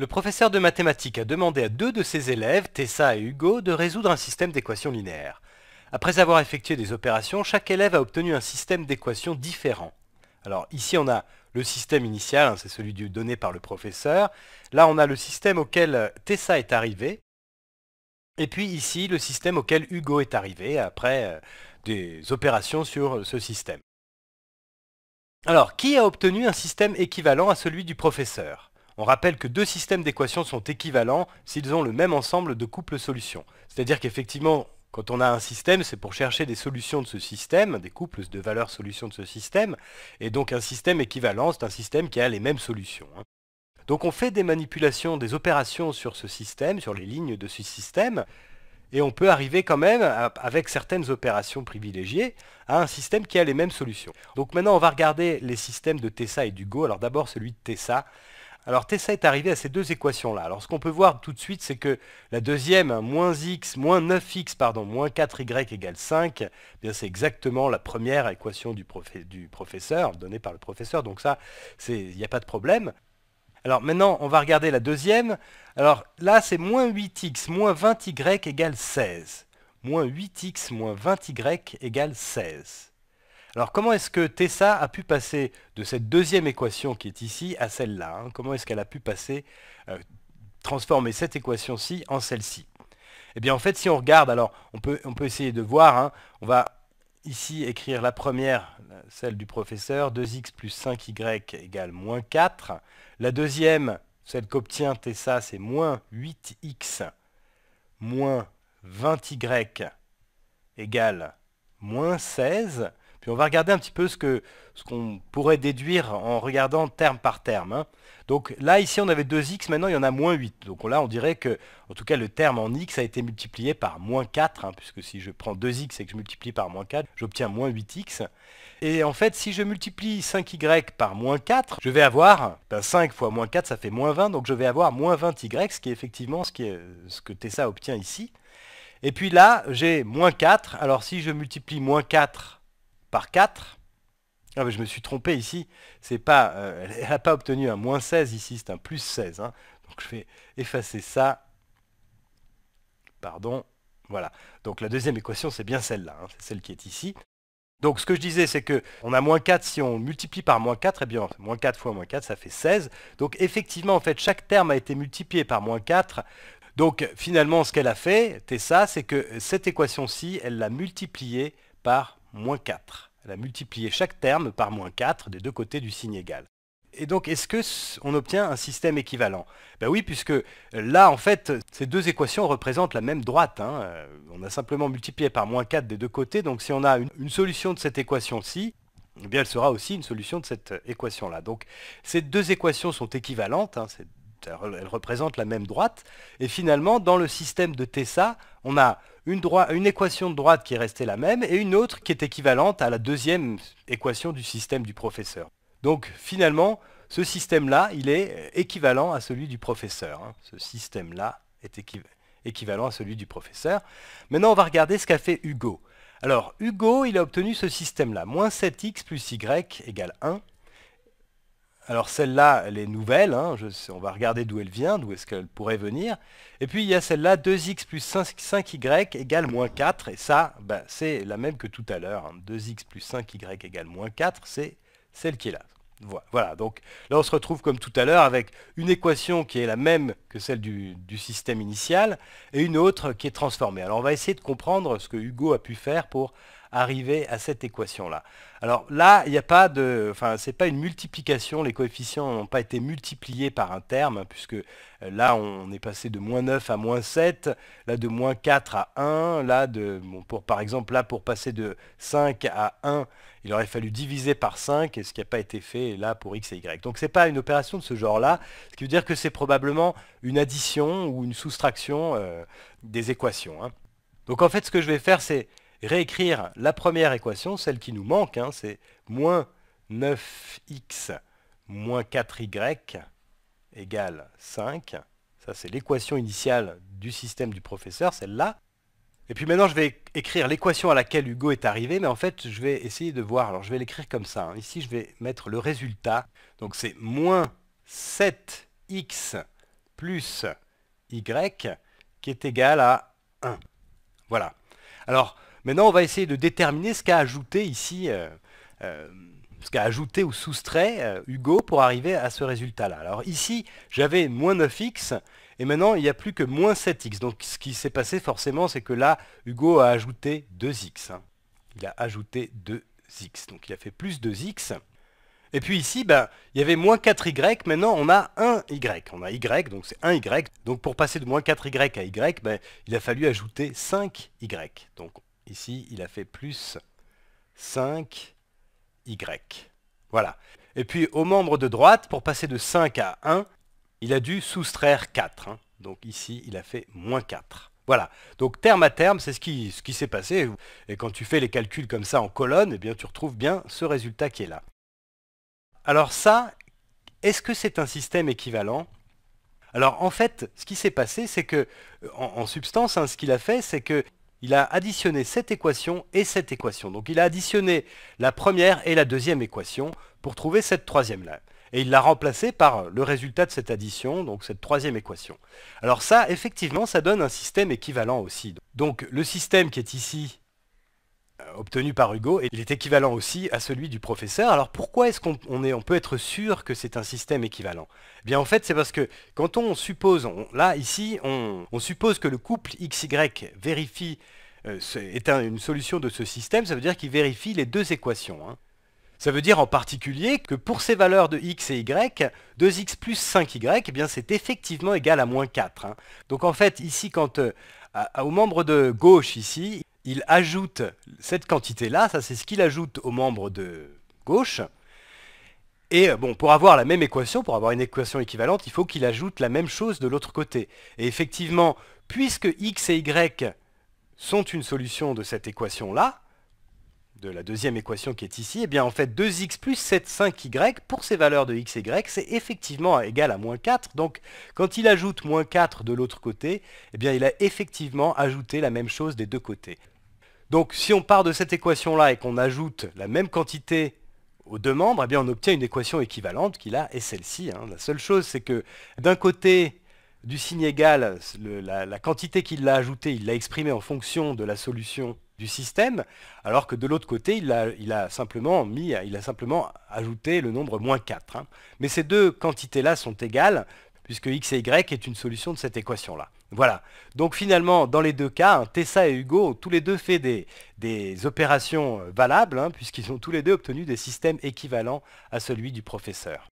Le professeur de mathématiques a demandé à deux de ses élèves, Tessa et Hugo, de résoudre un système d'équations linéaires. Après avoir effectué des opérations, chaque élève a obtenu un système d'équations différent. Alors ici on a le système initial, hein, c'est celui donné par le professeur. Là on a le système auquel euh, Tessa est arrivée. Et puis ici le système auquel Hugo est arrivé après euh, des opérations sur euh, ce système. Alors qui a obtenu un système équivalent à celui du professeur on rappelle que deux systèmes d'équations sont équivalents s'ils ont le même ensemble de couples solutions. C'est-à-dire qu'effectivement, quand on a un système, c'est pour chercher des solutions de ce système, des couples de valeurs solutions de ce système. Et donc un système équivalent, c'est un système qui a les mêmes solutions. Hein. Donc on fait des manipulations, des opérations sur ce système, sur les lignes de ce système, et on peut arriver quand même, avec certaines opérations privilégiées, à un système qui a les mêmes solutions. Donc maintenant, on va regarder les systèmes de Tessa et d'Hugo. Alors d'abord celui de Tessa. Alors Tessa est arrivé à ces deux équations-là. Alors ce qu'on peut voir tout de suite, c'est que la deuxième, moins x, moins 9x, pardon, moins 4y égale 5, eh c'est exactement la première équation du, du professeur, donnée par le professeur. Donc ça, il n'y a pas de problème. Alors maintenant, on va regarder la deuxième. Alors là, c'est moins 8x, moins 20y égale 16. Moins 8x, moins 20y égale 16. Alors comment est-ce que Tessa a pu passer de cette deuxième équation qui est ici à celle-là hein? Comment est-ce qu'elle a pu passer, euh, transformer cette équation-ci en celle-ci Eh bien en fait si on regarde, alors on peut, essayer de voir, hein, on va ici écrire la première, celle du professeur, 2x plus 5y égale moins 4. La deuxième, celle qu'obtient Tessa, c'est moins 8x moins 20y égale moins 16. Puis on va regarder un petit peu ce qu'on ce pourrait déduire en regardant terme par terme. Hein. Donc là, ici, on avait 2x, maintenant il y en a moins 8. Donc là, on dirait que, en tout cas, le terme en x a été multiplié par moins 4, hein, puisque si je prends 2x et que je multiplie par moins 4, j'obtiens moins 8x. Et en fait, si je multiplie 5y par moins 4, je vais avoir, 5 ben, fois moins 4, ça fait moins 20, donc je vais avoir moins 20y, ce qui est effectivement ce, qui est, ce que Tessa obtient ici. Et puis là, j'ai moins 4. Alors si je multiplie moins 4 par 4. Ah mais je me suis trompé ici, c'est pas, euh, elle n'a pas obtenu un moins 16 ici, c'est un plus 16. Hein. Donc je vais effacer ça. Pardon, voilà. Donc la deuxième équation, c'est bien celle-là, hein. c'est celle qui est ici. Donc ce que je disais, c'est que on a moins 4, si on multiplie par moins 4, eh bien moins 4 fois moins 4, ça fait 16. Donc effectivement, en fait, chaque terme a été multiplié par moins 4. Donc finalement, ce qu'elle a fait, ça, c'est que cette équation-ci, elle l'a multipliée par moins 4. Elle a multiplié chaque terme par moins 4 des deux côtés du signe égal. Et donc, est-ce qu'on obtient un système équivalent Ben oui, puisque euh, là, en fait, ces deux équations représentent la même droite. Hein. Euh, on a simplement multiplié par moins 4 des deux côtés. Donc, si on a une, solution de cette équation-ci, eh bien, elle sera aussi une solution de cette euh, équation-là. Donc, ces deux équations sont équivalentes. Hein, elles représentent la même droite. Et finalement, dans le système de Tessa, on a une, équation de droite qui est restée la même et une autre qui est équivalente à la deuxième équation du système du professeur. Donc finalement, ce système-là, il est équivalent à celui du professeur. Hein. Ce système-là est équivalent à celui du professeur. Maintenant, on va regarder ce qu'a fait Hugo. Alors, Hugo, il a obtenu ce système-là, moins 7x plus y égale 1. Alors celle-là, elle est nouvelle, hein, on va regarder d'où elle vient, d'où est-ce qu'elle pourrait venir. Et puis il y a celle-là, 2x plus 5, y égale moins 4, et ça, ben c'est la même que tout à l'heure. 2x hein. plus 5y égale moins 4, c'est celle qui est là. Voilà, donc là on se retrouve comme tout à l'heure avec une équation qui est la même que celle du, système initial et une autre qui est transformée. Alors on va essayer de comprendre ce que Hugo a pu faire pour arriver à cette équation-là. Alors là, il n'y a pas de... Enfin, c'est pas une multiplication, les coefficients n'ont pas été multipliés par un terme, puisque euh, là, on est passé de moins 9 à moins 7, là de moins 4 à 1, là de... pour, par exemple, là, pour passer de 5 à 1, il aurait fallu diviser par 5, et ce qui n'a pas été fait là pour x et y. Donc ce n'est pas une opération de ce genre-là, ce qui veut dire que c'est probablement une addition ou une soustraction euh, des équations. Hein. Donc en fait, ce que je vais faire, c'est réécrire la première équation, celle qui nous manque, hein, c'est moins 9x moins 4y égale 5. Ça, c'est l'équation initiale du système du professeur, celle-là. Et puis maintenant, je vais écrire l'équation à laquelle Hugo est arrivé, mais en fait, je vais essayer de voir. Alors, je vais l'écrire comme ça. Hein. Ici, je vais mettre le résultat. Donc, c'est moins 7x plus y qui est égal à 1. Voilà. Alors, Maintenant, on va essayer de déterminer ce qu'a ajouté ici, euh, euh, ce qu'a ajouté ou soustrait euh, Hugo pour arriver à ce résultat-là. Alors ici, j'avais moins 9x, et maintenant, il n'y a plus que moins 7x. Donc ce qui s'est passé forcément, c'est que là, Hugo a ajouté 2x. Il a ajouté 2x. Donc il a fait plus 2x. Et puis ici, ben, il y avait moins 4y, maintenant on a 1y. On a y, donc c'est 1y. Donc pour passer de moins 4y à y, ben, il a fallu ajouter 5y. Donc Ici, il a fait plus 5y. Voilà. Et puis au membre de droite, pour passer de 5 à 1, il a dû soustraire 4. Hein. Donc ici, il a fait moins 4. Voilà. Donc terme à terme, c'est ce qui, ce qui s'est passé. Et quand tu fais les calculs comme ça en colonne, eh bien, tu retrouves bien ce résultat qui est là. Alors ça, est-ce que c'est un système équivalent alors en fait, ce qui s'est passé, c'est que en, substance, hein, ce qu'il a fait, c'est que il a additionné cette équation et cette équation. Donc il a additionné la première et la deuxième équation pour trouver cette troisième-là. Et il l'a remplacée par le résultat de cette addition, donc cette troisième équation. Alors ça, effectivement, ça donne un système équivalent aussi. Donc le système qui est ici euh, obtenu par Hugo, et il est équivalent aussi à celui du professeur. Alors pourquoi est-ce qu'on est, on peut être sûr que c'est un système équivalent eh Bien en fait c'est parce que quand on suppose, là ici, on, suppose que le couple XY vérifie, euh, est une solution de ce système, ça veut dire qu'il vérifie les deux équations. Hein. Ça veut dire en particulier que pour ces valeurs de x et y, 2x plus 5y, eh bien c'est effectivement égal à moins 4. Hein. Donc en fait ici quand... Euh, au membre de gauche ici, il ajoute cette quantité-là, ça c'est ce qu'il ajoute au membre de gauche. Et euh, bon, pour avoir la même équation, pour avoir une équation équivalente, il faut qu'il ajoute la même chose de l'autre côté. Et effectivement, puisque x et y sont une solution de cette équation-là, de la deuxième équation qui est ici, et eh bien en fait 2x plus 75 y pour ces valeurs de x et y, c'est effectivement égal à moins 4. Donc quand il ajoute moins 4 de l'autre côté, eh bien il a effectivement ajouté la même chose des deux côtés. Donc si on part de cette équation-là et qu'on ajoute la même quantité aux deux membres, eh on obtient une équation équivalente qui là est celle-ci. Hein. La seule chose, c'est que d'un côté du signe égal, la, quantité qu'il a ajoutée, il l'a exprimée en fonction de la solution du système, alors que de l'autre côté, il a, simplement a simplement ajouté le nombre moins 4. Hein. Mais ces deux quantités-là sont égales, puisque x et y est une solution de cette équation-là. Voilà. Donc finalement, dans les deux cas, hein, Tessa et Hugo ont tous les deux fait des, opérations euh, valables, hein, puisqu'ils ont tous les deux obtenu des systèmes équivalents à celui du professeur.